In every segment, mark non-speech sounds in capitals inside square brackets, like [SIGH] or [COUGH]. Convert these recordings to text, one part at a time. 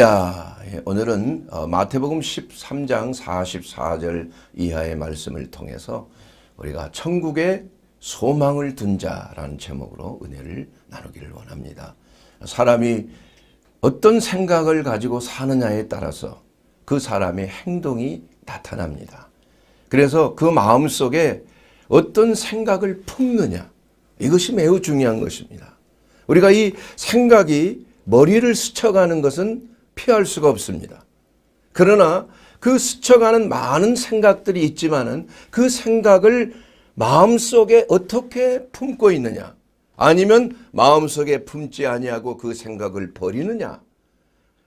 예, 오늘은 어, 마태복음 13장 44절 이하의 말씀을 통해서 우리가 천국에 소망을 둔 자라는 제목으로 은혜를 나누기를 원합니다. 사람이 어떤 생각을 가지고 사느냐에 따라서 그 사람의 행동이 나타납니다. 그래서 그 마음속에 어떤 생각을 품느냐 이것이 매우 중요한 것입니다. 우리가 이 생각이 머리를 스쳐가는 것은 피할 수가 없습니다. 그러나 그 스쳐가는 많은 생각들이 있지만은 그 생각을 마음속에 어떻게 품고 있느냐 아니면 마음속에 품지 아니하고 그 생각을 버리느냐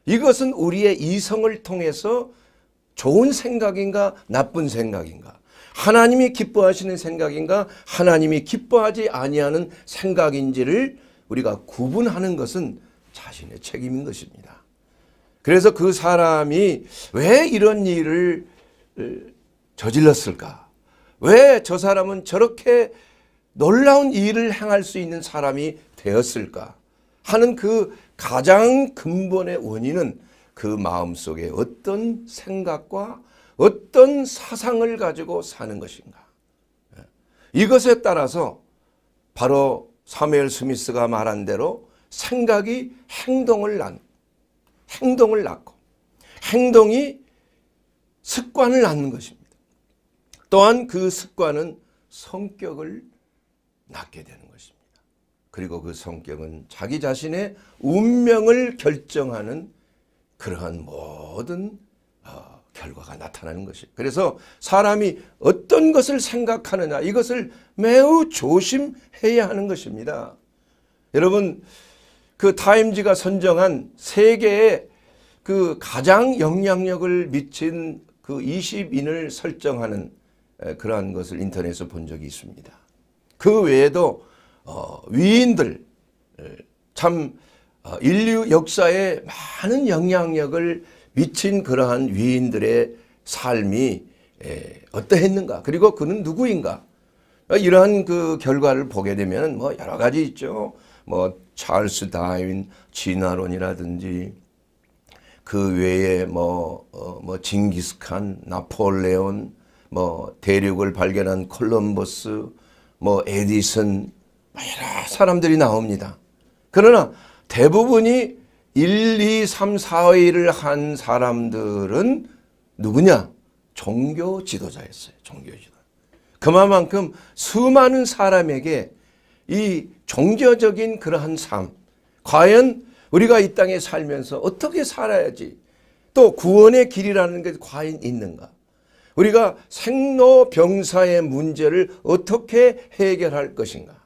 이것은 우리의 이성을 통해서 좋은 생각인가 나쁜 생각인가 하나님이 기뻐하시는 생각인가 하나님이 기뻐하지 아니하는 생각인지를 우리가 구분하는 것은 자신의 책임인 것입니다. 그래서 그 사람이 왜 이런 일을 저질렀을까? 왜 저 사람은 저렇게 놀라운 일을 행할 수 있는 사람이 되었을까? 하는 그 가장 근본의 원인은 그 마음 속에 어떤 생각과 어떤 사상을 가지고 사는 것인가. 예. 이것에 따라서 바로 사무엘 스미스가 말한 대로 생각이 행동을 낳는 행동을 낳고 행동이 습관을 낳는 것입니다. 또한 그 습관은 성격을 낳게 되는 것입니다. 그리고 그 성격은 자기 자신의 운명을 결정하는 그러한 모든 어, 결과가 나타나는 것이 그래서 사람이 어떤 것을 생각하느냐 이것을 매우 조심해야 하는 것입니다. 여러분 그 타임즈가 선정한 세계에그 가장 영향력을 미친 그 20인을 설정하는 그러한 것을 인터넷에서 본 적이 있습니다. 그 외에도 어, 위인들 참 어, 인류 역사에 많은 영향력을 미친 그러한 위인들의 삶이 에, 어떠했는가 그리고 그는 누구인가 어, 이러한 그 결과를 보게 되면 뭐 여러 가지 있죠. 뭐 찰스 다윈 진화론이라든지 그 외에 뭐뭐 어, 뭐 징기스칸, 나폴레온, 뭐 대륙을 발견한 콜럼버스, 뭐 에디슨 뭐 여러 사람들이 나옵니다. 그러나 대부분이 1, 2, 3, 4위를 한 사람들은 누구냐? 종교 지도자였어요. 종교 지도. 자 그만큼 수많은 사람에게 이 종교적인 그러한 삶 과연 우리가 이 땅에 살면서 어떻게 살아야지 또 구원의 길이라는 게 과연 있는가 우리가 생로병사의 문제를 어떻게 해결할 것인가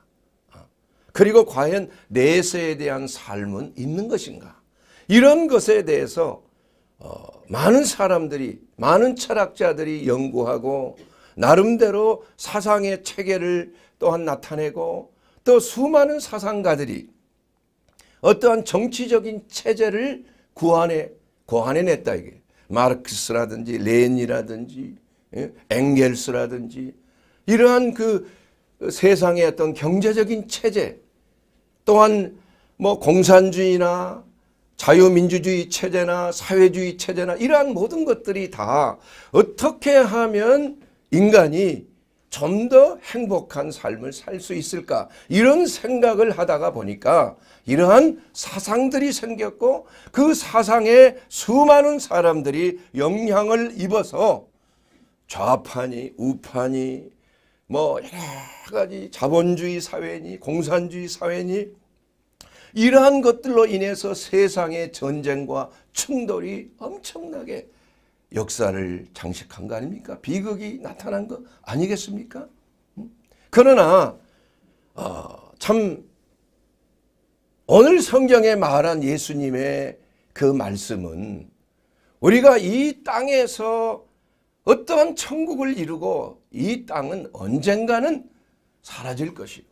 그리고 과연 내세에 대한 삶은 있는 것인가 이런 것에 대해서 어, 많은 사람들이 많은 철학자들이 연구하고 나름대로 사상의 체계를 또한 나타내고 또 수많은 사상가들이 어떠한 정치적인 체제를 구안해 고안해냈다 이게 마르크스라든지 레인이라든지 엥겔스라든지 예? 이러한 그 세상의 어떤 경제적인 체제 또한 뭐 공산주의나 자유민주주의 체제나 사회주의 체제나 이러한 모든 것들이 다 어떻게 하면 인간이 좀더 행복한 삶을 살 수 있을까 이런 생각을 하다가 보니까 이러한 사상들이 생겼고 그 사상에 수많은 사람들이 영향을 입어서 좌파니 우파니 뭐 여러 가지 자본주의 사회니 공산주의 사회니 이러한 것들로 인해서 세상의 전쟁과 충돌이 엄청나게 역사를 장식한 거 아닙니까? 비극이 나타난 거 아니겠습니까? 그러나 어, 참 오늘 성경에 말한 예수님의 그 말씀은 우리가 이 땅에서 어떠한 천국을 이루고 이 땅은 언젠가는 사라질 것이요.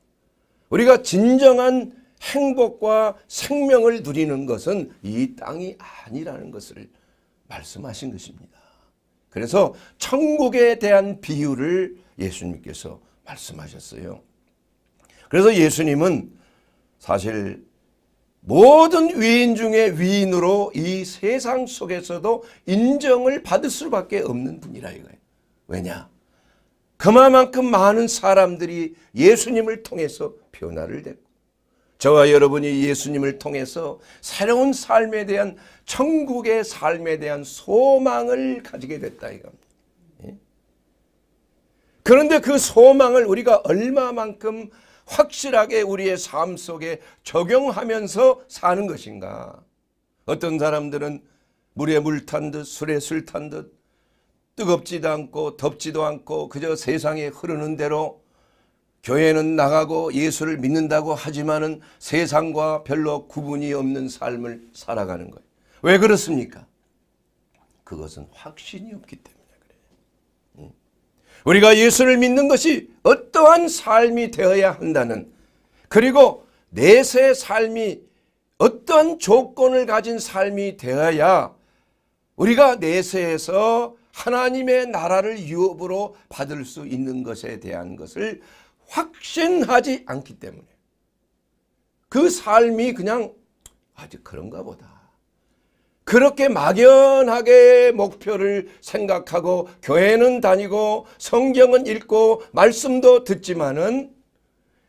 우리가 진정한 행복과 생명을 누리는 것은 이 땅이 아니라는 것을 말씀하신 것입니다. 그래서 천국에 대한 비유를 예수님께서 말씀하셨어요. 그래서 예수님은 사실 모든 위인 중에 위인으로 이 세상 속에서도 인정을 받을 수밖에 없는 분이라 이거예요. 왜냐? 그만큼 많은 사람들이 예수님을 통해서 변화를 됐고 저와 여러분이 예수님을 통해서 새로운 삶에 대한 천국의 삶에 대한 소망을 가지게 됐다 이겁니다. 예? 그런데 그 소망을 우리가 얼마만큼 확실하게 우리의 삶 속에 적용하면서 사는 것인가. 어떤 사람들은 물에 물 탄 듯 술에 술 탄 듯 뜨겁지도 않고 덥지도 않고 그저 세상에 흐르는 대로 교회는 나가고 예수를 믿는다고 하지만은 세상과 별로 구분이 없는 삶을 살아가는 거예요. 왜 그렇습니까? 그것은 확신이 없기 때문에 그래요. 우리가 예수를 믿는 것이 어떠한 삶이 되어야 한다는 그리고 내세 삶이 어떤 조건을 가진 삶이 되어야 우리가 내세에서 하나님의 나라를 유업으로 받을 수 있는 것에 대한 것을 확신하지 않기 때문에 그 삶이 그냥 아직 그런가 보다. 그렇게 막연하게 목표를 생각하고 교회는 다니고 성경은 읽고 말씀도 듣지만은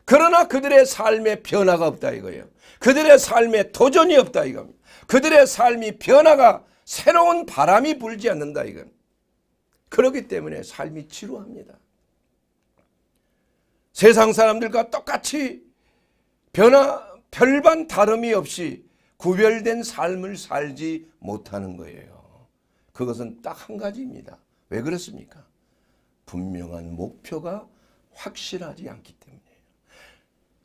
그러나 그들의 삶에 변화가 없다 이거예요. 그들의 삶에 도전이 없다 이겁니다. 그들의 삶이 변화가 새로운 바람이 불지 않는다 이건. 그렇기 때문에 삶이 지루합니다. 세상 사람들과 똑같이 변화 별반 다름이 없이 구별된 삶을 살지 못하는 거예요. 그것은 딱 한 가지입니다. 왜 그렇습니까? 분명한 목표가 확실하지 않기 때문이에요.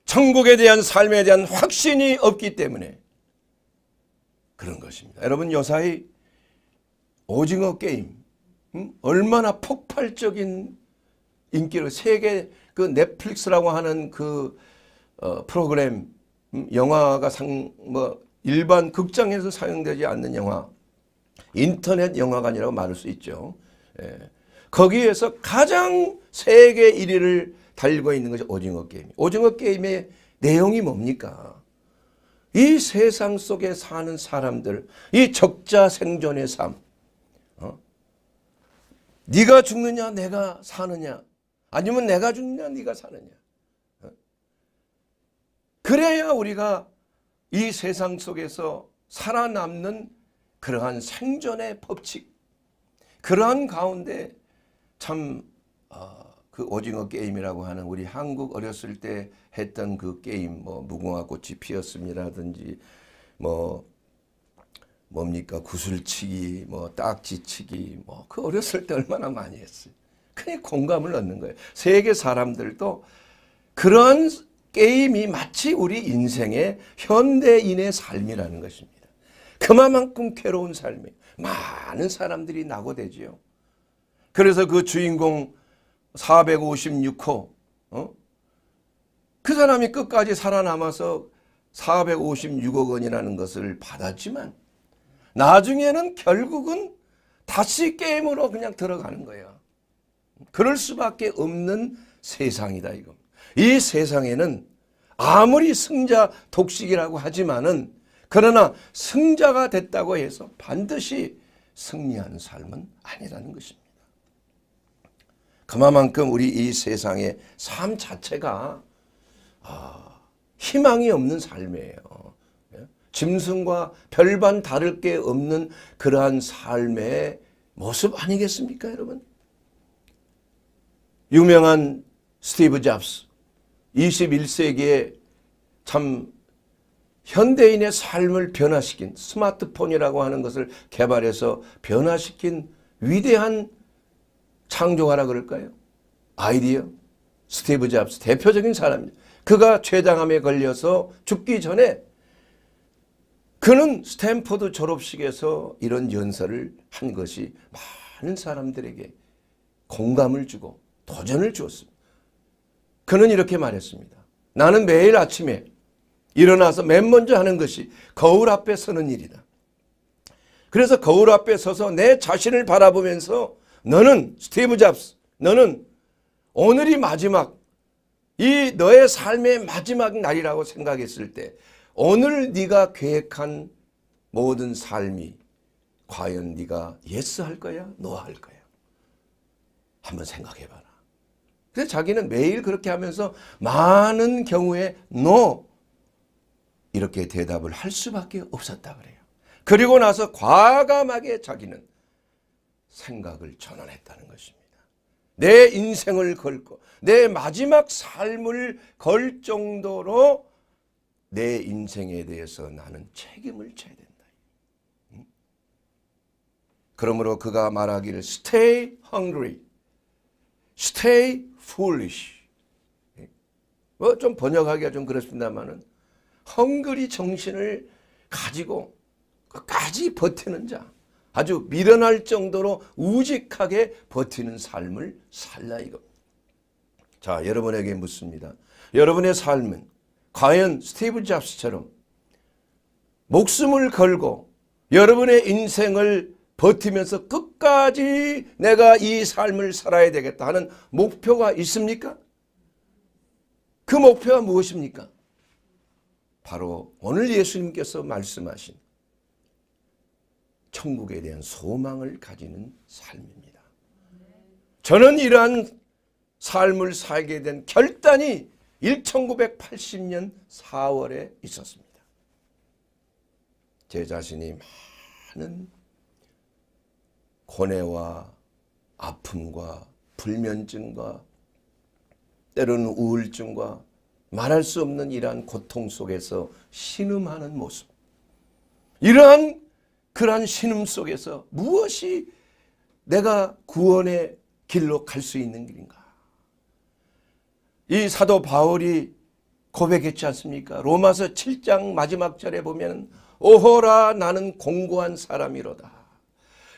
천국에 대한 삶에 대한 확신이 없기 때문에 그런 것입니다. 여러분 여사의 오징어 게임 음? 얼마나 폭발적인 인기를 세계 그 넷플릭스라고 하는 그 어, 프로그램 음, 영화가 상 뭐 일반 극장에서 사용되지 않는 영화 인터넷 영화관이라고 말할 수 있죠. 예. 거기에서 가장 세계 1위를 달리고 있는 것이 오징어 게임. 오징어 게임의 내용이 뭡니까? 이 세상 속에 사는 사람들, 이 적자 생존의 삶. 어? 네가 죽느냐 내가 사느냐 아니면 내가 죽느냐 네가 사느냐. 어? 그래야 우리가 이 세상 속에서 살아남는 그러한 생존의 법칙 그러한 가운데 참그 어, 그 오징어 게임이라고 하는 우리 한국 어렸을 때 했던 그 게임 뭐 무궁화 꽃이 피었습니다든지 뭐 뭡니까 구슬치기 뭐 딱지치기 뭐 그 어렸을 때 얼마나 많이 했어요. 큰 공감을 얻는 거예요. 세계 사람들도 그런 게임이 마치 우리 인생의 현대인의 삶이라는 것입니다. 그만큼 괴로운 삶이 많은 사람들이 낙오되지요. 그래서 그 주인공 456호 어? 그 사람이 끝까지 살아남아서 456억 원이라는 것을 받았지만 나중에는 결국은 다시 게임으로 그냥 들어가는 거예요. 그럴 수밖에 없는 세상이다 이겁이 세상에는 아무리 승자 독식이라고 하지만은 그러나 승자가 됐다고 해서 반드시 승리하는 삶은 아니라는 것입니다. 그만큼 우리 이 세상의 삶 자체가 아, 희망이 없는 삶이에요. 예? 짐승과 별반 다를 게 없는 그러한 삶의 모습 아니겠습니까 여러분? 유명한 스티브 잡스 21세기에 참 현대인의 삶을 변화시킨 스마트폰이라고 하는 것을 개발해서 변화시킨 위대한 창조가라 그럴까요? 아이디어 스티브 잡스 대표적인 사람입니다. 그가 췌장암에 걸려서 죽기 전에 그는 스탠포드 졸업식에서 이런 연설을 한 것이 많은 사람들에게 공감을 주고 도전을 주었습니다. 그는 이렇게 말했습니다. 나는 매일 아침에 일어나서 맨 먼저 하는 것이 거울 앞에 서는 일이다. 그래서 거울 앞에 서서 내 자신을 바라보면서 너는 스티브 잡스, 너는 오늘이 마지막, 이 너의 삶의 마지막 날이라고 생각했을 때 오늘 네가 계획한 모든 삶이 과연 네가 예스 할 거야? 노할 거야? 한번 생각해봐. 그래서 자기는 매일 그렇게 하면서 많은 경우에 no 이렇게 대답을 할 수밖에 없었다 그래요. 그리고 나서 과감하게 자기는 생각을 전환했다는 것입니다. 내 인생을 걸고 내 마지막 삶을 걸 정도로 내 인생에 대해서 나는 책임을 져야 된다. 그러므로 그가 말하기를 stay hungry, stay foolish. 뭐좀 번역하기가 좀 그렇습니다만은 헝그리 정신을 가지고 끝까지 버티는 자 아주 미련할 정도로 우직하게 버티는 삶을 살라 이겁니다. 자 여러분에게 묻습니다. 여러분의 삶은 과연 스티브 잡스처럼 목숨을 걸고 여러분의 인생을 버티면서 끝까지 내가 이 삶을 살아야 되겠다 하는 목표가 있습니까? 그 목표가 무엇입니까? 바로 오늘 예수님께서 말씀하신 천국에 대한 소망을 가지는 삶입니다. 저는 이러한 삶을 살게 된 결단이 1980년 4월에 있었습니다. 제 자신이 많은 고뇌와 아픔과 불면증과 때로는 우울증과 말할 수 없는 이러한 고통 속에서 신음하는 모습. 이러한 그러한 신음 속에서 무엇이 내가 구원의 길로 갈 수 있는 길인가? 이 사도 바울이 고백했지 않습니까? 로마서 7장 마지막 절에 보면 오호라 나는 공고한 사람이로다.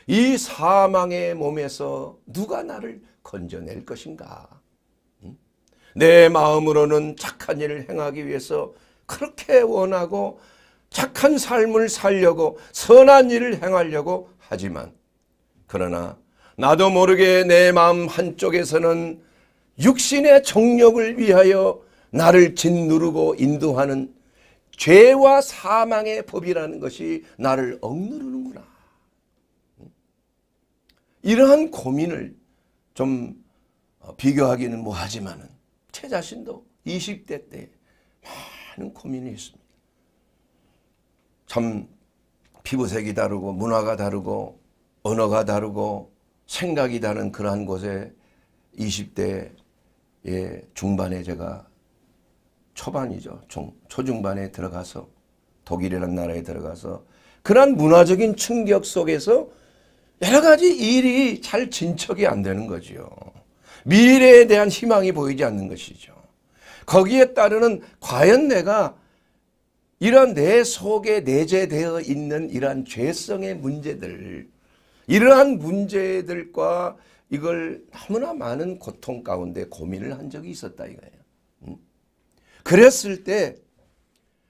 이 사망의 몸에서 누가 나를 건져낼 것인가? 내 마음으로는 착한 일을 행하기 위해서 그렇게 원하고 착한 삶을 살려고 선한 일을 행하려고 하지만 그러나 나도 모르게 내 마음 한쪽에서는 육신의 정력을 위하여 나를 짓누르고 인도하는 죄와 사망의 법이라는 것이 나를 억누르는구나. 이러한 고민을 좀 비교하기는 뭐하지만제 자신도 20대 때 많은 고민이 있습니다. 참 피부색이 다르고 문화가 다르고 언어가 다르고 생각이 다른 그러한 곳에 20대 중반에 제가 초반이죠. 중, 초중반에 들어가서 독일이라는 나라에 들어가서 그러한 문화적인 충격 속에서 여러 가지 일이 잘 진척이 안 되는 거지요. 미래에 대한 희망이 보이지 않는 것이죠. 거기에 따르는 과연 내가 이런 내 속에 내재되어 있는 이러한 죄성의 문제들 이러한 문제들과 이걸 너무나 많은 고통 가운데 고민을 한 적이 있었다 이거예요. 음? 그랬을 때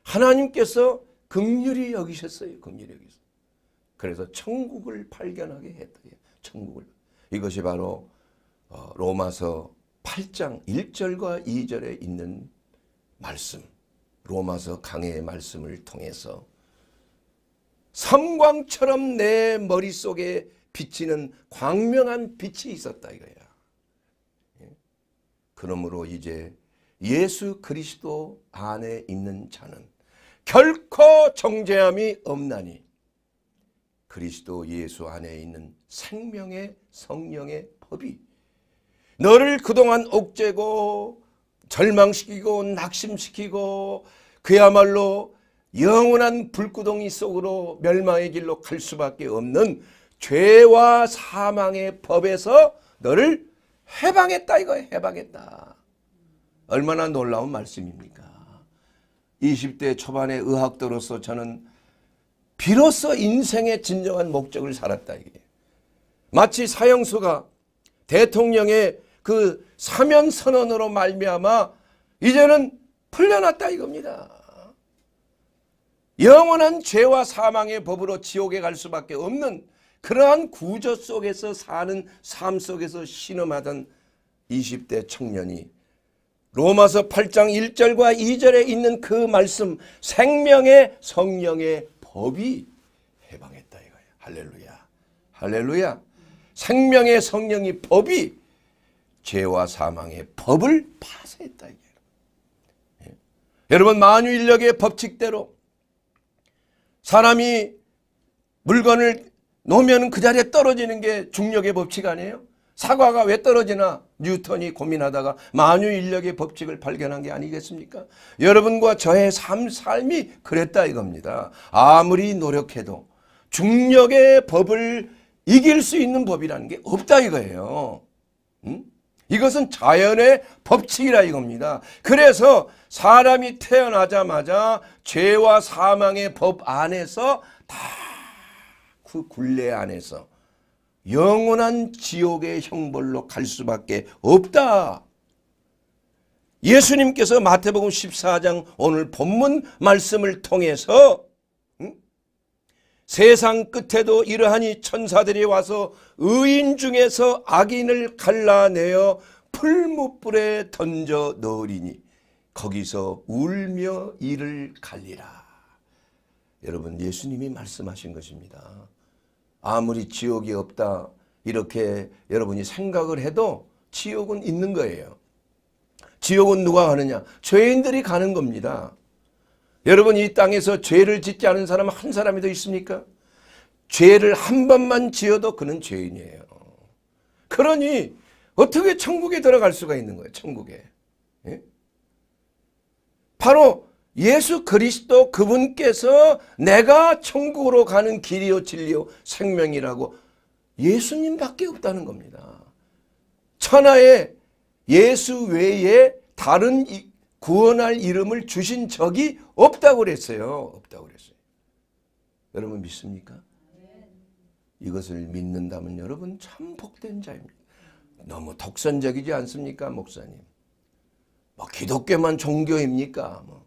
하나님께서 긍휼히 여기셨어요. 긍휼히 여기 그래서 천국을 발견하게 했다. 천국을. 이것이 바로 어, 로마서 8장 1절과 2절에 있는 말씀. 로마서 강의 말씀을 통해서 섬광처럼 내 머릿속에 비치는 광명한 빛이 있었다 이거야. 예? 그러므로 이제 예수 그리스도 안에 있는 자는 결코 정죄함이 없나니 그리스도 예수 안에 있는 생명의 성령의 법이 너를 그동안 옥죄고 절망시키고 낙심시키고 그야말로 영원한 불구덩이 속으로 멸망의 길로 갈 수밖에 없는 죄와 사망의 법에서 너를 해방했다 이거 해방했다. 얼마나 놀라운 말씀입니까? 20대 초반의 의학도로서 저는 비로소 인생의 진정한 목적을 살았다 이게. 마치 사형수가 대통령의 그 사면 선언으로 말미암아 이제는 풀려났다 이겁니다. 영원한 죄와 사망의 법으로 지옥에 갈 수밖에 없는 그러한 구조 속에서 사는 삶 속에서 신음하던 20대 청년이 로마서 8장 1절과 2절에 있는 그 말씀 생명의 성령의 법이 해방했다 이거예요. 할렐루야. 할렐루야. 생명의 성령이 법이 죄와 사망의 법을 파쇄했다 이거예요. 예. 여러분 만유 인력의 법칙대로 사람이 물건을 놓으면 그 자리에 떨어지는 게 중력의 법칙 아니에요? 사과가 왜 떨어지나? 뉴턴이 고민하다가 만유인력의 법칙을 발견한 게 아니겠습니까? 여러분과 저의 삶, 삶이 그랬다 이겁니다. 아무리 노력해도 중력의 법을 이길 수 있는 법이라는 게 없다 이거예요. 음? 이것은 자연의 법칙이라 이겁니다. 그래서 사람이 태어나자마자 죄와 사망의 법 안에서 다 그 굴레 안에서 영원한 지옥의 형벌로 갈 수밖에 없다. 예수님께서 마태복음 14장 오늘 본문 말씀을 통해서 세상 끝에도 이러하니 천사들이 와서 의인 중에서 악인을 갈라내어 풀무불에 던져 넣으리니 거기서 울며 이를 갈리라. 여러분 예수님이 말씀하신 것입니다. 아무리 지옥이 없다 이렇게 여러분이 생각을 해도 지옥은 있는 거예요. 지옥은 누가 가느냐? 죄인들이 가는 겁니다. 여러분 이 땅에서 죄를 짓지 않은 사람 한 사람이도 있습니까? 죄를 한 번만 지어도 그는 죄인이에요. 그러니 어떻게 천국에 들어갈 수가 있는 거예요. 천국에. 예? 바로 예수 그리스도 그분께서 내가 천국으로 가는 길이요 진리요 생명이라고 예수님밖에 없다는 겁니다. 천하에 예수 외에 다른 구원할 이름을 주신 적이 없다고 그랬어요. 없다고 그랬어요. 여러분 믿습니까? 이것을 믿는다면 여러분 참 복된 자입니다. 너무 독선적이지 않습니까 목사님? 뭐 기독교만 종교입니까? 뭐.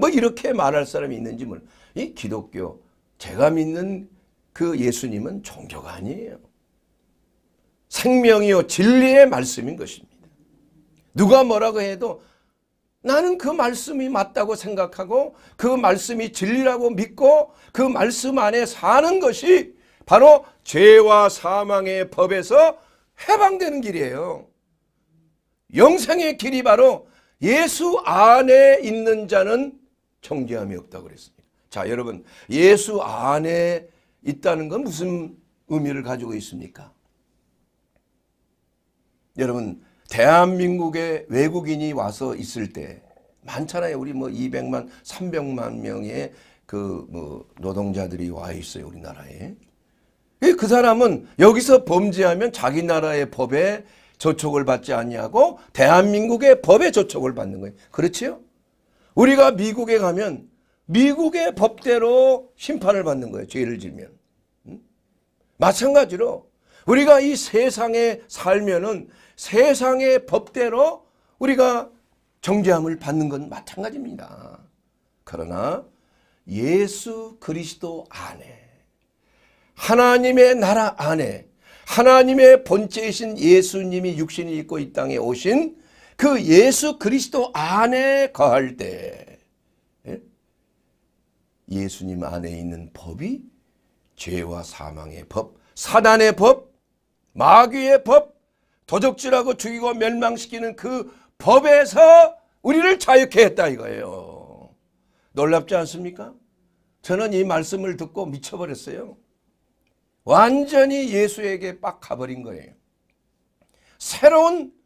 뭐 이렇게 말할 사람이 있는지 몰라. 이 기독교 제가 믿는 그 예수님은 종교가 아니에요. 생명이요 진리의 말씀인 것입니다. 누가 뭐라고 해도 나는 그 말씀이 맞다고 생각하고 그 말씀이 진리라고 믿고 그 말씀 안에 사는 것이 바로 죄와 사망의 법에서 해방되는 길이에요. 영생의 길이 바로 예수 안에 있는 자는 정죄함이 없다고 그랬습니다. 자 여러분 예수 안에 있다는 건 무슨 의미를 가지고 있습니까? 여러분 대한민국에 외국인이 와서 있을 때 많잖아요. 우리 뭐 200만 300만 명의 그 뭐 노동자들이 와 있어요. 우리나라에. 그, 그 사람은 여기서 범죄하면 자기 나라의 법에 저촉을 받지 아니고 대한민국의 법에 저촉을 받는 거예요. 그렇지요? 우리가 미국에 가면 미국의 법대로 심판을 받는 거예요. 예를 들면. 마찬가지로 우리가 이 세상에 살면은 세상의 법대로 우리가 정죄함을 받는 건 마찬가지입니다. 그러나 예수 그리스도 안에 하나님의 나라 안에 하나님의 본체이신 예수님이 육신이 있고 이 땅에 오신 그 예수 그리스도 안에 거할 때 예? 예수님 안에 있는 법이 죄와 사망의 법, 사단의 법, 마귀의 법, 도적질하고 죽이고 멸망시키는 그 법에서 우리를 자유케 했다 이거예요. 놀랍지 않습니까? 저는 이 말씀을 듣고 미쳐버렸어요. 완전히 예수에게 빡 가버린 거예요. 새로운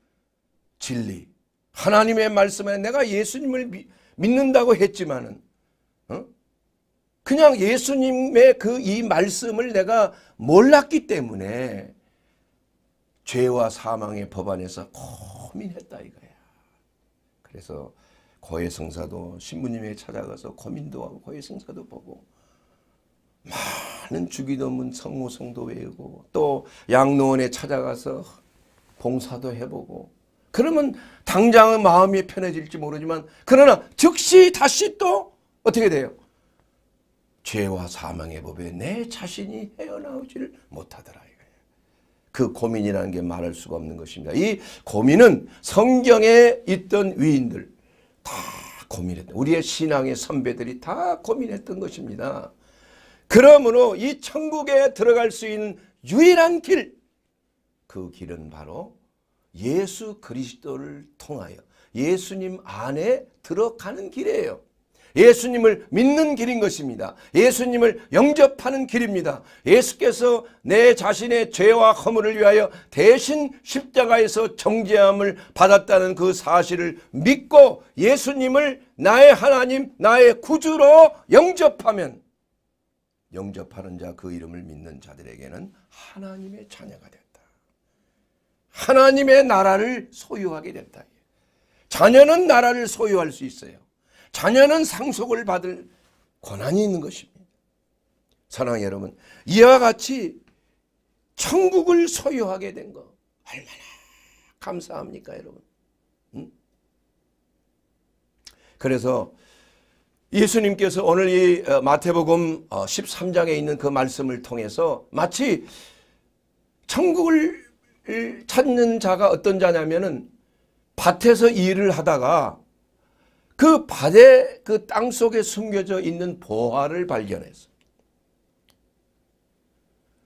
진리, 하나님의 말씀에 내가 예수님을 미, 믿는다고 했지만은 어? 그냥 예수님의 그 이 말씀을 내가 몰랐기 때문에 죄와 사망의 법 안에서 고민했다 이거야. 그래서 고해성사도 신부님에 찾아가서 고민도 하고 고해성사도 보고 많은 주기도문 성모성도 외우고 또 양로원에 찾아가서 봉사도 해보고 그러면 당장은 마음이 편해질지 모르지만 그러나 즉시 다시 또 어떻게 돼요? 죄와 사망의 법에 내 자신이 헤어나오지를 못하더라. 그 고민이라는 게 말할 수가 없는 것입니다. 이 고민은 성경에 있던 위인들 다 고민했던 우리의 신앙의 선배들이 다 고민했던 것입니다. 그러므로 이 천국에 들어갈 수 있는 유일한 길 그 길은 바로 예수 그리스도를 통하여 예수님 안에 들어가는 길이에요. 예수님을 믿는 길인 것입니다. 예수님을 영접하는 길입니다. 예수께서 내 자신의 죄와 허물을 위하여 대신 십자가에서 정죄함을 받았다는 그 사실을 믿고 예수님을 나의 하나님, 나의 구주로 영접하면 영접하는 자 그 이름을 믿는 자들에게는 하나님의 자녀가 된다. 하나님의 나라를 소유하게 된다. 자녀는 나라를 소유할 수 있어요. 자녀는 상속을 받을 권한이 있는 것입니다. 사랑하 여러분, 이와 같이 천국을 소유하게 된거 얼마나 감사합니까, 여러분? 응? 그래서 예수님께서 오늘 이 어, 마태복음 13장에 어, 있는 그 말씀을 통해서 마치 천국을 찾는 자가 어떤 자냐면은 밭에서 일을 하다가 그 밭에 그 땅 속에 숨겨져 있는 보화를 발견했어.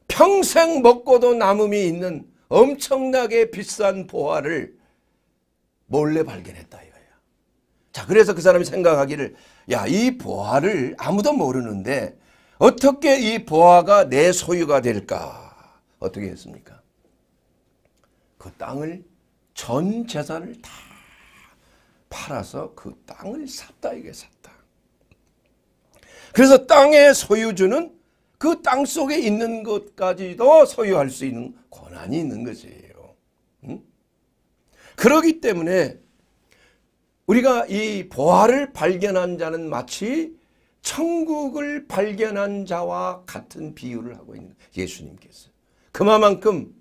평생 먹고도 남음이 있는 엄청나게 비싼 보화를 몰래 발견했다 이거야. 자, 그래서 그 사람이 생각하기를 야, 이 보화를 아무도 모르는데 어떻게 이 보화가 내 소유가 될까? 어떻게 했습니까? 그 땅을 전 재산을 다 팔아서 그 땅을 샀다 이게 샀다. 그래서 땅의 소유주는 그 땅 속에 있는 것까지도 소유할 수 있는 권한이 있는 것이에요. 응? 그러기 때문에 우리가 이 보화를 발견한 자는 마치 천국을 발견한 자와 같은 비유를 하고 있는 예수님께서 그만큼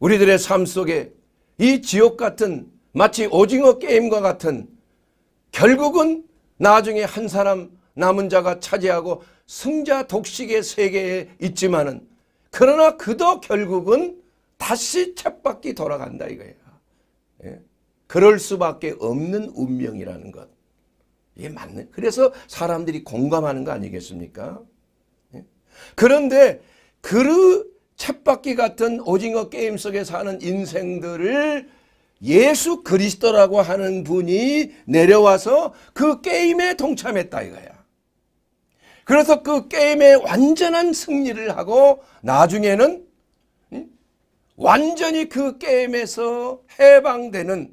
우리들의 삶 속에 이 지옥 같은 마치 오징어 게임과 같은 결국은 나중에 한 사람 남은 자가 차지하고 승자 독식의 세계에 있지만은 그러나 그도 결국은 다시 챗바퀴 돌아간다 이거야. 예? 그럴 수밖에 없는 운명이라는 것. 이게 맞네. 그래서 사람들이 공감하는 거 아니겠습니까? 예? 그런데 그 챗바퀴 같은 오징어 게임 속에 사는 인생들을 예수 그리스도라고 하는 분이 내려와서 그 게임에 동참했다 이거야. 그래서 그 게임에 완전한 승리를 하고 나중에는 완전히 그 게임에서 해방되는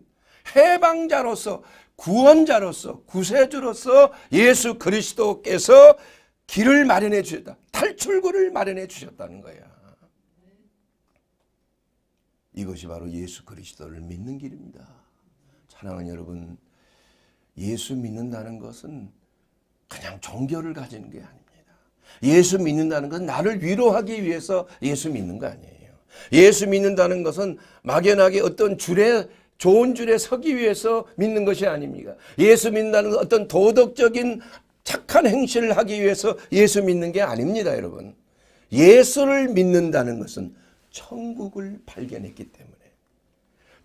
해방자로서 구원자로서 구세주로서 예수 그리스도께서 길을 마련해 주셨다. 탈출구를 마련해 주셨다는 거예요. 이것이 바로 예수 그리스도를 믿는 길입니다. 사랑하는 여러분, 예수 믿는다는 것은 그냥 종교를 가지는 게 아닙니다. 예수 믿는다는 것은 나를 위로하기 위해서 예수 믿는 거 아니에요. 예수 믿는다는 것은 막연하게 어떤 줄에 좋은 줄에 서기 위해서 믿는 것이 아닙니다. 예수 믿는다는 것은 어떤 도덕적인 착한 행실을 하기 위해서 예수 믿는 게 아닙니다, 여러분. 예수를 믿는다는 것은 천국을 발견했기 때문에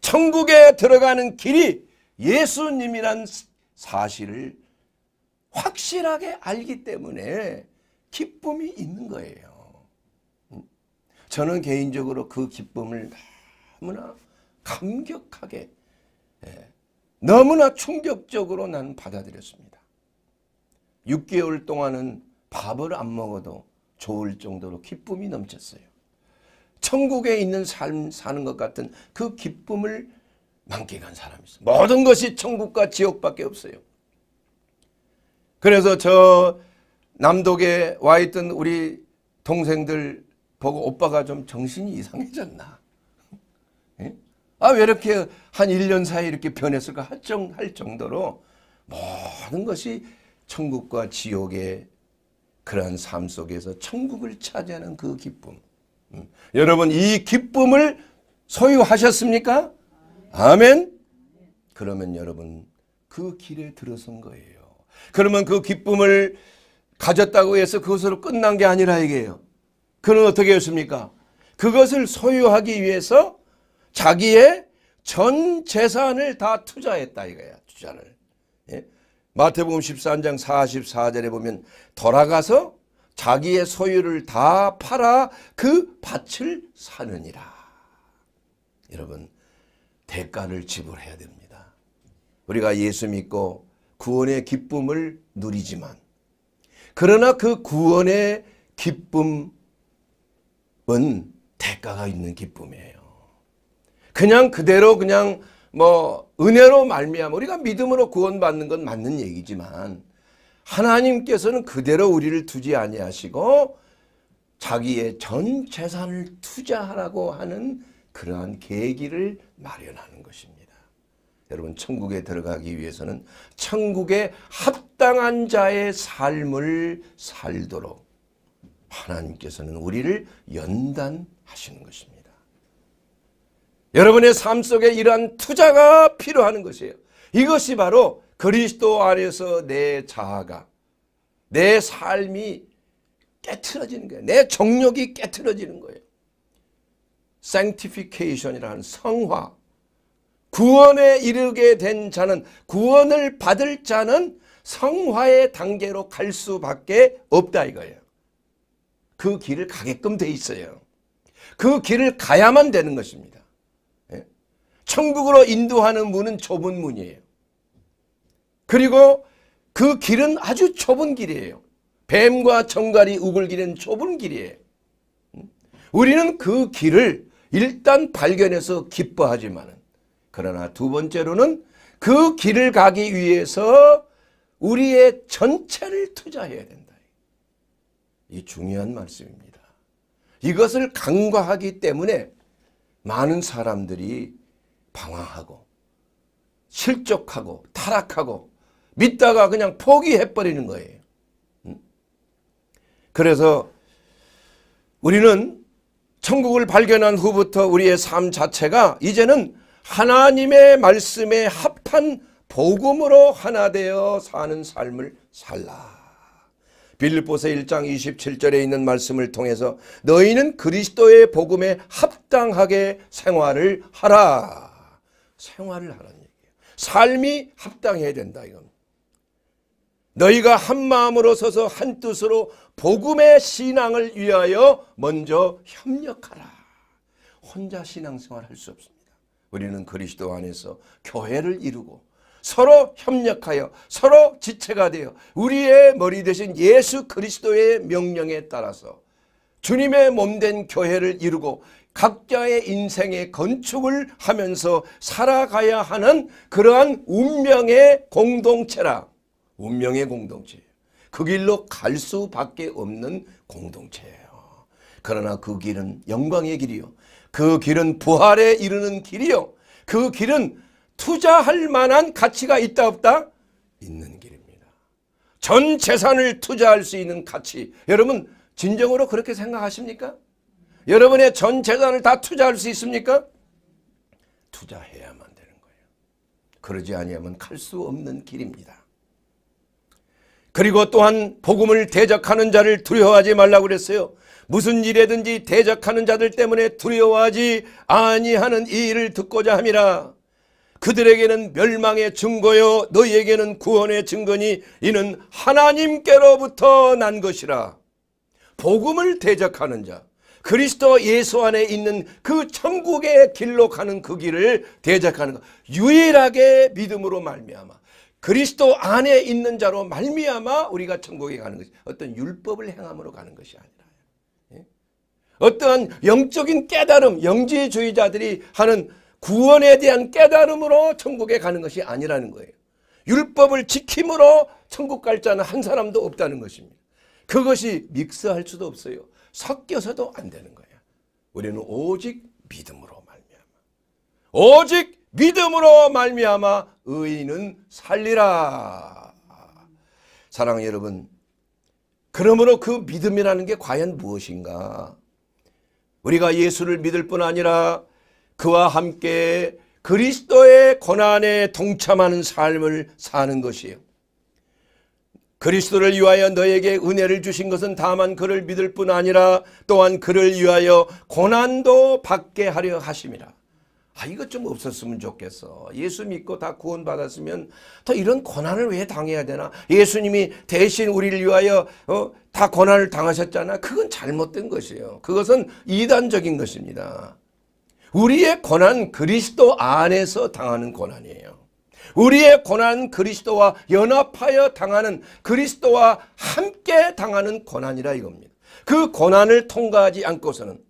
천국에 들어가는 길이 예수님이란 사실을 확실하게 알기 때문에 기쁨이 있는 거예요. 음. 저는 개인적으로 그 기쁨을 너무나 감격하게 예, 너무나 충격적으로 나 받아들였습니다. 6개월 동안은 밥을 안 먹어도 좋을 정도로 기쁨이 넘쳤어요. 천국에 있는 삶 사는 것 같은 그 기쁨을 만끽한 사람이 있어요. 모든 것이 천국과 지옥밖에 없어요. 그래서 저 남독에 와 있던 우리 동생들 보고 오빠가 좀 정신이 이상해졌나. 예? 아, 왜 이렇게 한 1년 사이 이렇게 변했을까 할, 정, 할 정도로 모든 것이 천국과 지옥의 그러삶 속에서 천국을 차지하는 그 기쁨. 음. 여러분 이 기쁨을 소유하셨습니까? 아멘. 그러면 여러분 그 길에 들어선 거예요. 그러면 그 기쁨을 가졌다고 해서 그것으로 끝난 게 아니라 이게요. 그는 어떻게 했습니까? 그것을 소유하기 위해서 자기의 전 재산을 다 투자했다 이거야. 투자를. 예? 마태복음 14장 44절에 보면 돌아가서 자기의 소유를 다 팔아 그 밭을 사느니라. 여러분 대가를 지불해야 됩니다. 우리가 예수 믿고 구원의 기쁨을 누리지만 그러나 그 구원의 기쁨은 대가가 있는 기쁨이에요. 그냥 그대로 그냥 뭐 은혜로 말미암아 우리가 믿음으로 구원받는 건 맞는 얘기지만 하나님께서는 그대로 우리를 두지 아니하시고 자기의 전 재산을 투자하라고 하는 그러한 계기를 마련하는 것입니다. 여러분 천국에 들어가기 위해서는 천국에 합당한 자의 삶을 살도록 하나님께서는 우리를 연단하시는 것입니다. 여러분의 삶 속에 이러한 투자가 필요하는 것이에요. 이것이 바로 그리스도 안에서 내 자아가 내 삶이 깨트러지는 거예요. 내 정력이 깨트러지는 거예요. sanctification이라는 성화 구원에 이르게 된 자는 구원을 받을 자는 성화의 단계로 갈 수밖에 없다 이거예요. 그 길을 가게끔 돼 있어요. 그 길을 가야만 되는 것입니다. 예? 천국으로 인도하는 문은 좁은 문이에요. 그리고 그 길은 아주 좁은 길이에요. 뱀과 정갈이 우글기는 좁은 길이에요. 음? 우리는 그 길을 일단 발견해서 기뻐하지만 그러나 두 번째로는 그 길을 가기 위해서 우리의 전체를 투자해야 된다. 이 중요한 말씀입니다. 이것을 간과하기 때문에 많은 사람들이 방황하고 실족하고 타락하고 믿다가 그냥 포기해버리는 거예요. 음? 그래서 우리는 천국을 발견한 후부터 우리의 삶 자체가 이제는 하나님의 말씀에 합한 복음으로 하나 되어 사는 삶을 살라. 빌립보서 1장 27절에 있는 말씀을 통해서 너희는 그리스도의 복음에 합당하게 생활을 하라. 생활을 하라는 얘기예요. 삶이 합당해야 된다 이겁니다. 너희가 한 마음으로 서서 한 뜻으로 복음의 신앙을 위하여 먼저 협력하라. 혼자 신앙생활 할 수 없습니다. 우리는 그리스도 안에서 교회를 이루고 서로 협력하여 서로 지체가 되어 우리의 머리 대신 예수 그리스도의 명령에 따라서 주님의 몸된 교회를 이루고 각자의 인생의 건축을 하면서 살아가야 하는 그러한 운명의 공동체라 운명의 공동체예요. 그 길로 갈 수밖에 없는 공동체예요. 그러나 그 길은 영광의 길이요. 그 길은 부활에 이르는 길이요. 그 길은 투자할 만한 가치가 있다 없다? 있는 길입니다. 전 재산을 투자할 수 있는 가치. 여러분 진정으로 그렇게 생각하십니까? 여러분의 전 재산을 다 투자할 수 있습니까? 투자해야만 되는 거예요. 그러지 아니면갈 수 없는 길입니다. 그리고 또한 복음을 대적하는 자를 두려워하지 말라고 그랬어요. 무슨 일에든지 대적하는 자들 때문에 두려워하지 아니하는 이 일을 듣고자 함이라. 그들에게는 멸망의 증거요 너희에게는 구원의 증거니 이는 하나님께로부터 난 것이라. 복음을 대적하는 자 그리스도 예수 안에 있는 그 천국의 길로 가는 그 길을 대적하는 것 유일하게 믿음으로 말미암아 그리스도 안에 있는 자로 말미암아 우리가 천국에 가는 것이 어떤 율법을 행함으로 가는 것이 아니라 예? 어떤 영적인 깨달음 영지주의자들이 하는 구원에 대한 깨달음으로 천국에 가는 것이 아니라는 거예요. 율법을 지킴으로 천국 갈 자는 한 사람도 없다는 것입니다. 그것이 믹스할 수도 없어요. 섞여서도 안 되는 거예요. 우리는 오직 믿음으로 말미암아 오직 믿음으로 말미암아 의인은 살리라. 사랑 여러분, 그러므로 그 믿음이라는 게 과연 무엇인가? 우리가 예수를 믿을 뿐 아니라 그와 함께 그리스도의 고난에 동참하는 삶을 사는 것이요 그리스도를 위하여 너에게 은혜를 주신 것은 다만 그를 믿을 뿐 아니라 또한 그를 위하여 고난도 받게 하려 하심이라. 아 이것 좀 없었으면 좋겠어. 예수 믿고 다 구원 받았으면 더 이런 고난을 왜 당해야 되나? 예수님이 대신 우리를 위하여 어, 다 고난을 당하셨잖아. 그건 잘못된 것이에요. 그것은 이단적인 것입니다. 우리의 고난 그리스도 안에서 당하는 고난이에요. 우리의 고난 그리스도와 연합하여 당하는 그리스도와 함께 당하는 고난이라 이겁니다. 그 고난을 통과하지 않고서는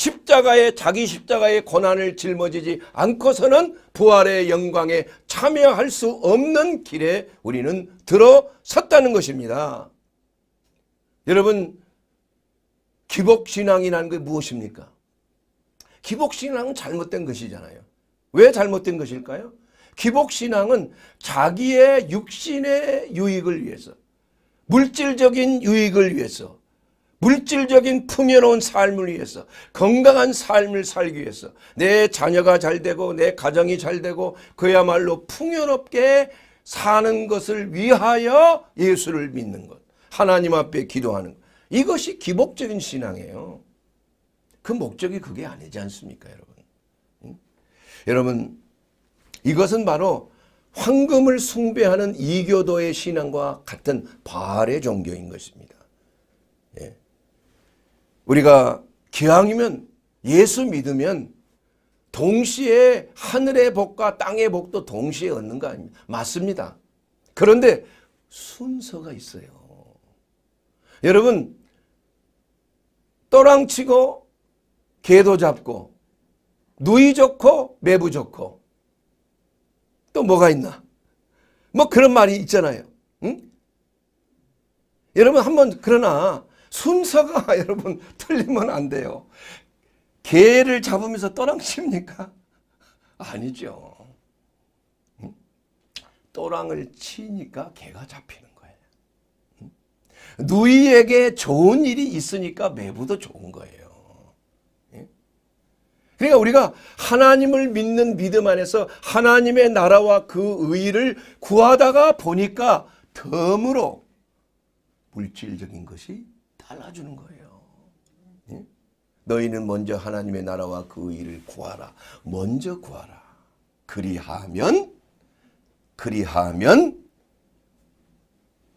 십자가에 자기 십자가의 고난을 짊어지지 않고서는 부활의 영광에 참여할 수 없는 길에 우리는 들어섰다는 것입니다. 여러분 기복신앙이라는 게 무엇입니까? 기복신앙은 잘못된 것이잖아요. 왜 잘못된 것일까요? 기복신앙은 자기의 육신의 유익을 위해서 물질적인 유익을 위해서 물질적인 풍요로운 삶을 위해서 건강한 삶을 살기 위해서 내 자녀가 잘 되고 내 가정이 잘 되고 그야말로 풍요롭게 사는 것을 위하여 예수를 믿는 것 하나님 앞에 기도하는 것 이것이 기복적인 신앙이에요 그 목적이 그게 아니지 않습니까 여러분 응? 여러분 이것은 바로 황금을 숭배하는 이교도의 신앙과 같은 바알의 종교인 것입니다 우리가 기왕이면 예수 믿으면 동시에 하늘의 복과 땅의 복도 동시에 얻는 거 아닙니까? 맞습니다. 그런데 순서가 있어요. 여러분 또랑치고 개도 잡고 누이 좋고 매부 좋고 또 뭐가 있나? 뭐 그런 말이 있잖아요. 응? 여러분 한번 그러나 순서가 [LAUGHS] 여러분 틀리면 안 돼요. 개를 잡으면서 떠랑칩니까? 아니죠. 또랑을 치니까 개가 잡히는 거예요. 누이에게 좋은 일이 있으니까 매부도 좋은 거예요. 예? 그러니까 우리가 하나님을 믿는 믿음 안에서 하나님의 나라와 그 의의를 구하다가 보니까 덤으로 물질적인 것이 달라주는 거예요. 예? 너희는 먼저 하나님의 나라와 그 일을 구하라. 먼저 구하라. 그리하면 그리하면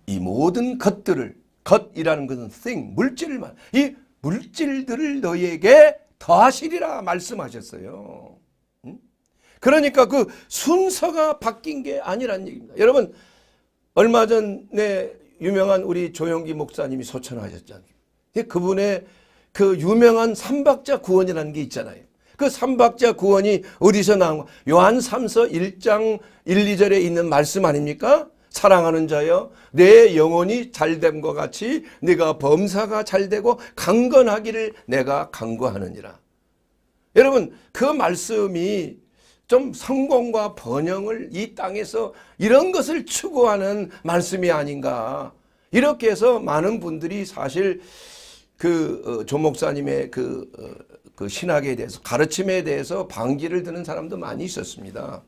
이 모든 것들을 것이라는 것은 thing 물질을 이 물질들을 너희에게 더하시리라 말씀하셨어요. 그러니까 그 순서가 바뀐 게 아니란 얘기입니다. 여러분 얼마 전에 유명한 우리 조영기 목사님이 소천하셨지 않습 그분의 그 유명한 삼박자 구원이라는 게 있잖아요. 그 삼박자 구원이 어디서 나온 거? 요한 3서 1장 1, 2절에 있는 말씀 아닙니까? 사랑하는 자여 내 영혼이 잘됨과 같이 네가 범사가 잘되고 강건하기를 내가 강구하느니라. 여러분 그 말씀이 좀 성공과 번영을 이 땅에서 이런 것을 추구하는 말씀이 아닌가. 이렇게 해서 많은 분들이 사실 그 어, 조목사님의 그, 어, 그 신학에 대해서 가르침에 대해서 방기를 드는 사람도 많이 있었습니다.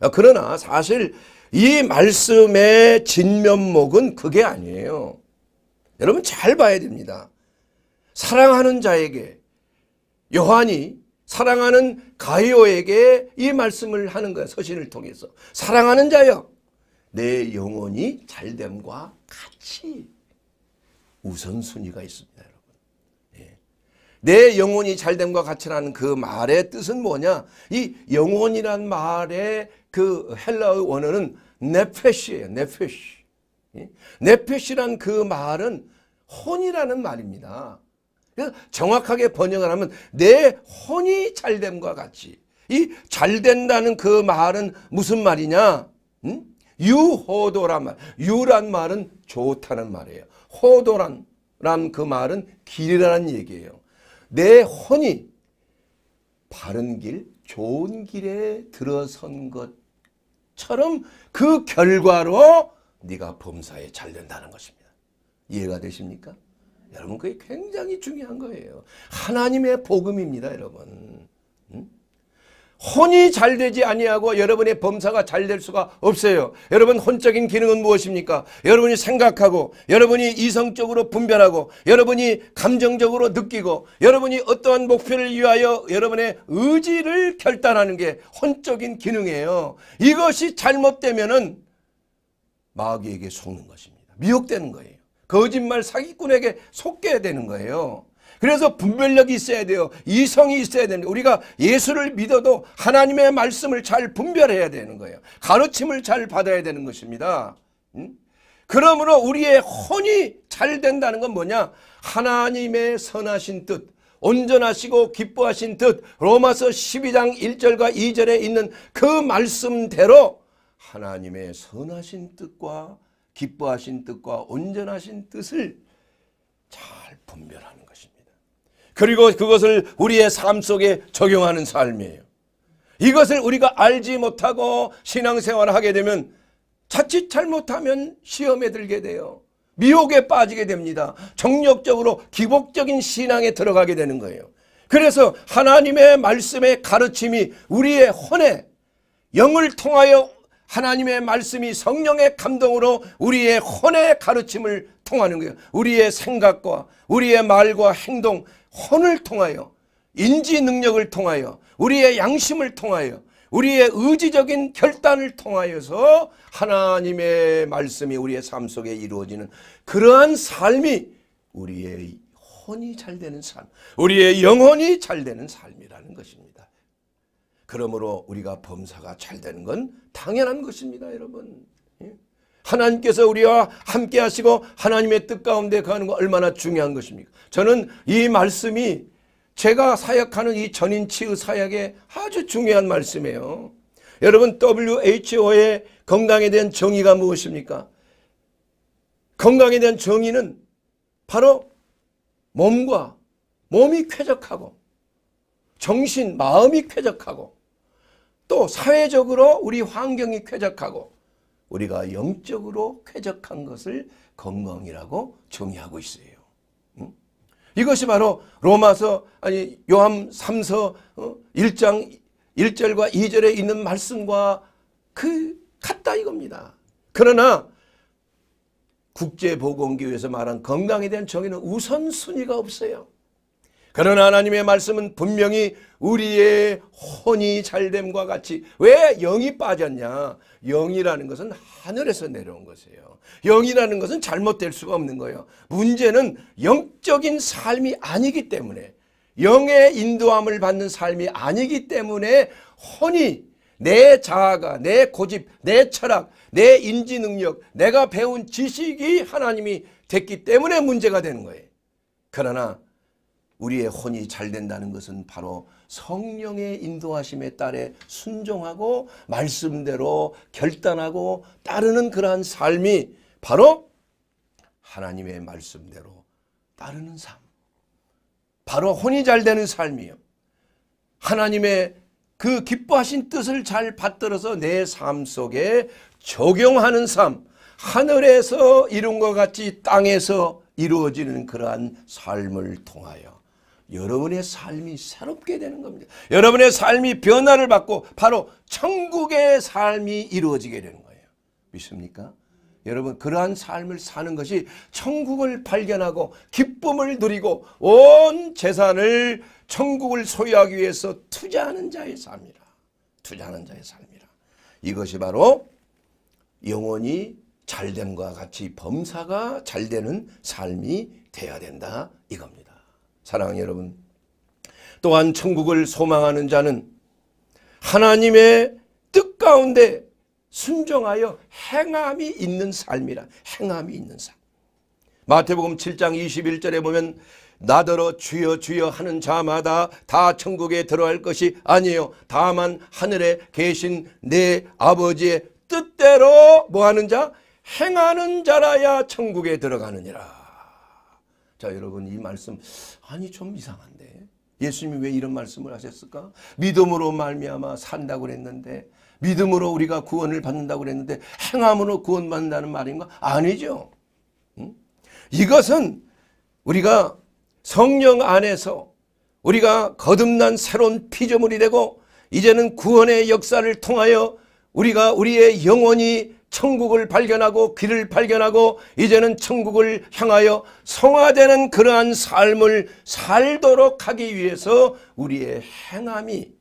아, 그러나 사실 이 말씀의 진면목은 그게 아니에요. 여러분 잘 봐야 됩니다. 사랑하는 자에게 요한이 사랑하는 가이오에게 이 말씀을 하는 거야. 서신을 통해서. 사랑하는 자여 내 영혼이 잘됨과 같이 우선순위가 있습니다. 여러분. 예. 내 영혼이 잘됨과 같이라는 그 말의 뜻은 뭐냐? 이 영혼이란 말의 그 헬라의 원어는 네페시예요. 네페시. 예. 네페시란 그 말은 혼이라는 말입니다. 정확하게 번역을 하면 내 혼이 잘됨과 같이 이 잘된다는 그 말은 무슨 말이냐? 음? 유호도란 말. 유란 말은 좋다는 말이에요. 호도란 그 말은 길이라는 얘기예요. 내 혼이 바른 길, 좋은 길에 들어선 것처럼 그 결과로 네가 범사에 잘 된다는 것입니다. 이해가 되십니까? 여러분 그게 굉장히 중요한 거예요. 하나님의 복음입니다, 여러분. 혼이 잘 되지 아니하고 여러분의 범사가 잘 될 수가 없어요. 여러분 혼적인 기능은 무엇입니까? 여러분이 생각하고 여러분이 이성적으로 분별하고 여러분이 감정적으로 느끼고 여러분이 어떠한 목표를 위하여 여러분의 의지를 결단하는 게 혼적인 기능이에요. 이것이 잘못되면은 마귀에게 속는 것입니다. 미혹되는 거예요. 거짓말 사기꾼에게 속게 되는 거예요. 그래서 분별력이 있어야 돼요. 이성이 있어야 됩니다. 우리가 예수를 믿어도 하나님의 말씀을 잘 분별해야 되는 거예요. 가르침을 잘 받아야 되는 것입니다. 그러므로 우리의 혼이 잘 된다는 건 뭐냐? 하나님의 선하신 뜻, 온전하시고 기뻐하신 뜻 로마서 12장 1절과 2절에 있는 그 말씀대로 하나님의 선하신 뜻과 기뻐하신 뜻과 온전하신 뜻을 잘 분별하는 것입니다. 그리고 그것을 우리의 삶 속에 적용하는 삶이에요. 이것을 우리가 알지 못하고 신앙생활을 하게 되면 자칫 잘못하면 시험에 들게 돼요. 미혹에 빠지게 됩니다. 정력적으로 기복적인 신앙에 들어가게 되는 거예요. 그래서 하나님의 말씀의 가르침이 우리의 혼에 영을 통하여 하나님의 말씀이 성령의 감동으로 우리의 혼의 가르침을 통하는 거예요. 우리의 생각과 우리의 말과 행동, 혼을 통하여 인지 능력을 통하여 우리의 양심을 통하여 우리의 의지적인 결단을 통하여서 하나님의 말씀이 우리의 삶 속에 이루어지는 그러한 삶이 우리의 혼이 잘 되는 삶, 우리의 영혼이 잘 되는 삶이라는 것입니다. 그러므로 우리가 범사가 잘 되는 건 당연한 것입니다. 여러분. 예? 하나님께서 우리와 함께 하시고 하나님의 뜻 가운데 가는 거 얼마나 중요한 것입니까? 저는 이 말씀이 제가 사역하는 이 전인치의 사역에 아주 중요한 말씀이에요. 여러분 WHO의 건강에 대한 정의가 무엇입니까? 건강에 대한 정의는 바로 몸과 몸이 쾌적하고 정신, 마음이 쾌적하고 또 사회적으로 우리 환경이 쾌적하고 우리가 영적으로 쾌적한 것을 건강이라고 정의하고 있어요. 응? 이것이 바로 로마서 아니 요함 3서 1장 어, 1절과 2절에 있는 말씀과 그 같다 이겁니다. 그러나 국제보건기구에서 말한 건강에 대한 정의는 우선순위가 없어요. 그러나 하나님의 말씀은 분명히 우리의 혼이 잘됨과 같이 왜 영이 빠졌냐? 영이라는 것은 하늘에서 내려온 것이에요. 영이라는 것은 잘못될 수가 없는 거예요. 문제는 영적인 삶이 아니기 때문에 영의 인도함을 받는 삶이 아니기 때문에 혼이 내 자아가 내 고집, 내 철학, 내 인지 능력, 내가 배운 지식이 하나님이 됐기 때문에 문제가 되는 거예요. 그러나 우리의 혼이 잘 된다는 것은 바로 성령의 인도하심에 따라 순종하고 말씀대로 결단하고 따르는 그러한 삶이 바로 하나님의 말씀대로 따르는 삶. 바로 혼이 잘 되는 삶이요. 하나님의 그 기뻐하신 뜻을 잘 받들어서 내 삶 속에 적용하는 삶. 하늘에서 이룬 것 같이 땅에서 이루어지는 그러한 삶을 통하여 여러분의 삶이 새롭게 되는 겁니다. 여러분의 삶이 변화를 받고 바로 천국의 삶이 이루어지게 되는 거예요. 믿습니까? 여러분 그러한 삶을 사는 것이 천국을 발견하고 기쁨을 누리고 온 재산을 천국을 소유하기 위해서 투자하는 자의 삶이라. 투자하는 자의 삶이라. 이것이 바로 영원히 잘됨과 같이 범사가 잘되는 삶이 돼야 된다 이겁니다. 사랑하 여러분 또한 천국을 소망하는 자는 하나님의 뜻 가운데 순종하여 행함이 있는 삶이라 행함이 있는 삶 마태복음 7장 21절에 보면 나더러 주여 주여 하는 자마다 다 천국에 들어갈 것이 아니요 다만 하늘에 계신 내 아버지의 뜻대로 뭐하는 자? 행하는 자라야 천국에 들어가느니라 자, 여러분 이 말씀 아니 좀 이상한데. 예수님이 왜 이런 말씀을 하셨을까? 믿음으로 말미암아 산다고 그랬는데 믿음으로 우리가 구원을 받는다고 그랬는데 행함으로 구원받는다는 말인가? 아니죠. 응? 이것은 우리가 성령 안에서 우리가 거듭난 새로운 피조물이 되고 이제는 구원의 역사를 통하여 우리가 우리의 영혼이 천국을 발견하고 길을 발견하고 이제는 천국을 향하여 성화되는 그러한 삶을 살도록 하기 위해서 우리의 행함이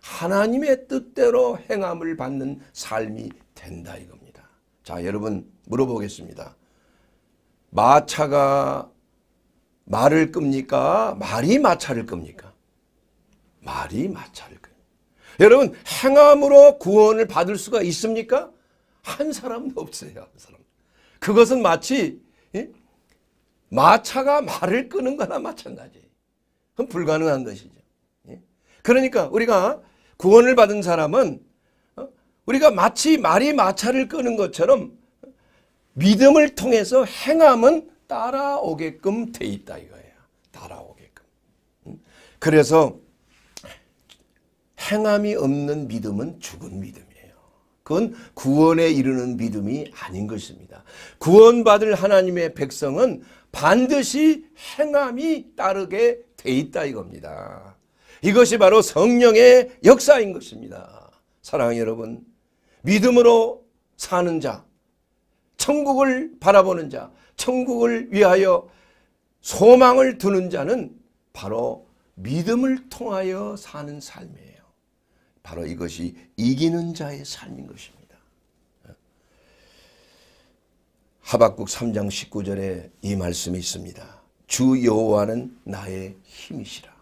하나님의 뜻대로 행함을 받는 삶이 된다 이겁니다. 자 여러분 물어보겠습니다. 마차가 말을 끕니까? 말이 마차를 끕니까? 말이 마차를 끕니다. 여러분 행함으로 구원을 받을 수가 있습니까? 한 사람도 없어요. 한 사람. 그것은 마치 예? 마차가 말을 끄는 거나 마찬가지 그건 불가능한 것이죠. 예? 그러니까 우리가 구원을 받은 사람은 어? 우리가 마치 말이 마차를 끄는 것처럼 믿음을 통해서 행함은 따라오게끔 돼 있다 이거예요. 따라오게끔. 음? 그래서 행함이 없는 믿음은 죽은 믿음이에요. 그건 구원에 이르는 믿음이 아닌 것입니다. 구원받을 하나님의 백성은 반드시 행함이 따르게 돼 있다 이겁니다. 이것이 바로 성령의 역사인 것입니다. 사랑하는 여러분, 믿음으로 사는 자, 천국을 바라보는 자, 천국을 위하여 소망을 두는 자는 바로 믿음을 통하여 사는 삶이에요. 바로 이것이 이기는 자의 삶인 것입니다. 하박국 3장 19절에 이 말씀이 있습니다. 주 여호와는 나의 힘이시라.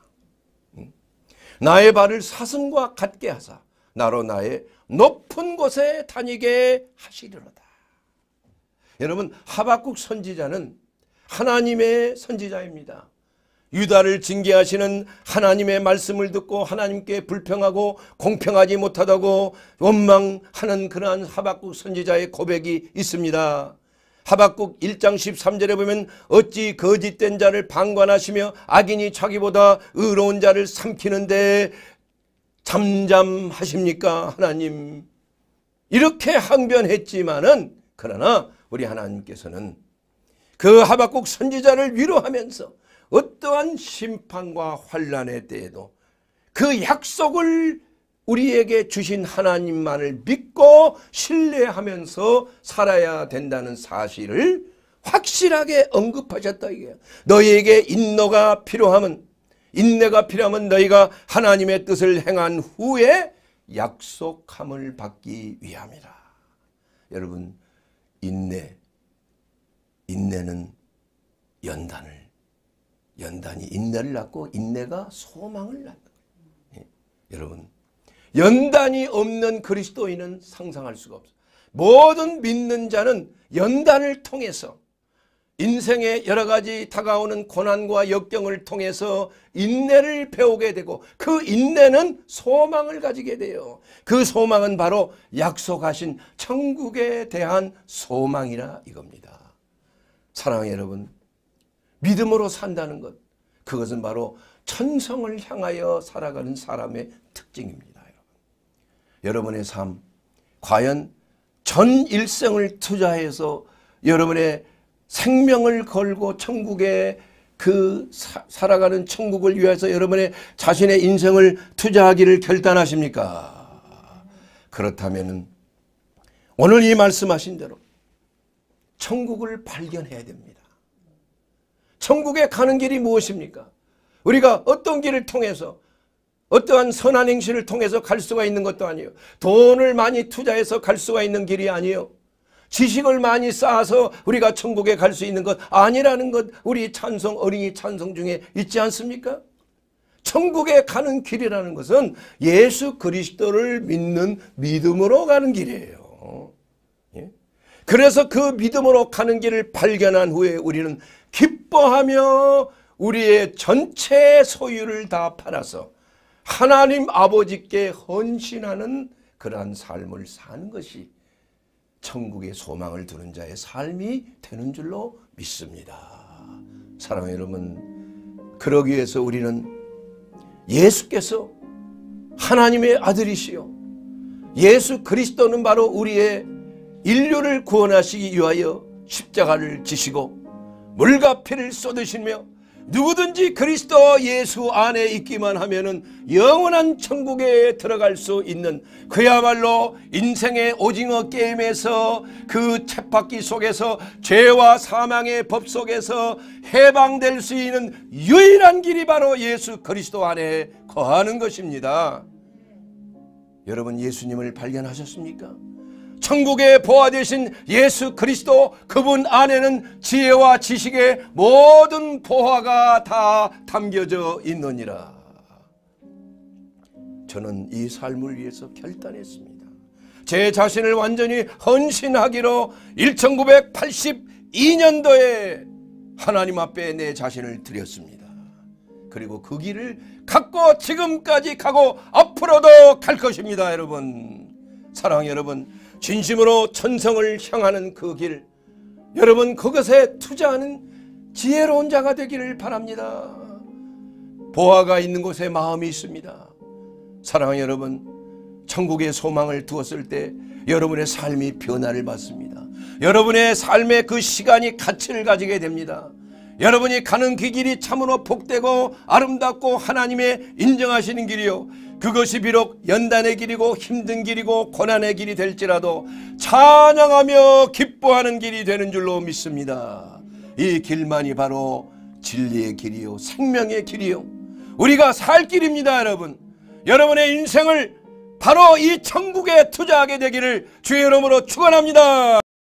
나의 발을 사슴과 같게 하사 나로 나의 높은 곳에 다니게 하시리로다. 여러분 하박국 선지자는 하나님의 선지자입니다. 유다를 징계하시는 하나님의 말씀을 듣고 하나님께 불평하고 공평하지 못하다고 원망하는 그러한 하박국 선지자의 고백이 있습니다. 하박국 1장 13절에 보면 어찌 거짓된 자를 방관하시며 악인이 자기보다 의로운 자를 삼키는데 잠잠하십니까 하나님 이렇게 항변했지만은 그러나 우리 하나님께서는 그 하박국 선지자를 위로하면서 어떠한 심판과 환란에 대해도 그 약속을 우리에게 주신 하나님만을 믿고 신뢰하면서 살아야 된다는 사실을 확실하게 언급하셨다 이게 너희에게 인노가 필요하면 인내가 필요하면 너희가 하나님의 뜻을 행한 후에 약속함을 받기 위함이라. 여러분 인내 인내는 연단을 연단이 인내를 낳고 인내가 소망을 낳는 거예요. 예. 여러분 연단이 없는 그리스도인은 상상할 수가 없어요. 모든 믿는 자는 연단을 통해서 인생의 여러 가지 다가오는 고난과 역경을 통해서 인내를 배우게 되고 그 인내는 소망을 가지게 돼요. 그 소망은 바로 약속하신 천국에 대한 소망이라 이겁니다. 사랑하 여러분 믿음으로 산다는 것. 그것은 바로 천성을 향하여 살아가는 사람의 특징입니다. 여러분. 의 삶, 과연 전 일생을 투자해서 여러분의 생명을 걸고 천국에 그 사, 살아가는 천국을 위해서 여러분의 자신의 인생을 투자하기를 결단하십니까? 그렇다면 오늘 이 말씀하신 대로 천국을 발견해야 됩니다. 천국에 가는 길이 무엇입니까? 우리가 어떤 길을 통해서 어떠한 선한 행실을 통해서 갈 수가 있는 것도 아니요 돈을 많이 투자해서 갈 수가 있는 길이 아니요 지식을 많이 쌓아서 우리가 천국에 갈 수 있는 것 아니라는 것 우리 찬송 어린이 찬송 중에 있지 않습니까? 천국에 가는 길이라는 것은 예수 그리스도를 믿는 믿음으로 가는 길이에요. 그래서 그 믿음으로 가는 길을 발견한 후에 우리는 기뻐하며 우리의 전체 소유를 다 팔아서 하나님 아버지께 헌신하는 그러한 삶을 사는 것이 천국의 소망을 두는 자의 삶이 되는 줄로 믿습니다. 사랑하는 여러분 그러기 위해서 우리는 예수께서 하나님의 아들이시요 예수 그리스도는 바로 우리의 인류를 구원하시기 위하여 십자가를 지시고 물과 피를 쏟으시며 누구든지 그리스도 예수 안에 있기만 하면은 영원한 천국에 들어갈 수 있는 그야말로 인생의 오징어 게임에서 그 쳇바퀴 속에서 죄와 사망의 법 속에서 해방될 수 있는 유일한 길이 바로 예수 그리스도 안에 거하는 것입니다. 여러분 예수님을 발견하셨습니까? 천국에보화 되신 예수 그리스도 그분 안에는 지혜와 지식의 모든 보화가 다 담겨져 있느니라. 저는 이 삶을 위해서 결단했습니다. 제 자신을 완전히 헌신하기로 1982년도에 하나님 앞에 내 자신을 드렸습니다. 그리고 그 길을 갖고 지금까지 가고 앞으로도 갈 것입니다, 여러분. 사랑 여러분, 진심으로 천성을 향하는 그 길 여러분 그것에 투자하는 지혜로운 자가 되기를 바랍니다. 보화가 있는 곳에 마음이 있습니다. 사랑하는 여러분 천국의 소망을 두었을 때 여러분의 삶이 변화를 받습니다. 여러분의 삶의 그 시간이 가치를 가지게 됩니다. 여러분이 가는 그 길이 참으로 복되고 아름답고 하나님의 인정하시는 길이요. 그것이 비록 연단의 길이고 힘든 길이고 고난의 길이 될지라도 찬양하며 기뻐하는 길이 되는 줄로 믿습니다. 이 길만이 바로 진리의 길이요 생명의 길이요 우리가 살 길입니다 여러분 여러분의 인생을 바로 이 천국에 투자하게 되기를 주의 이름으로 축원합니다.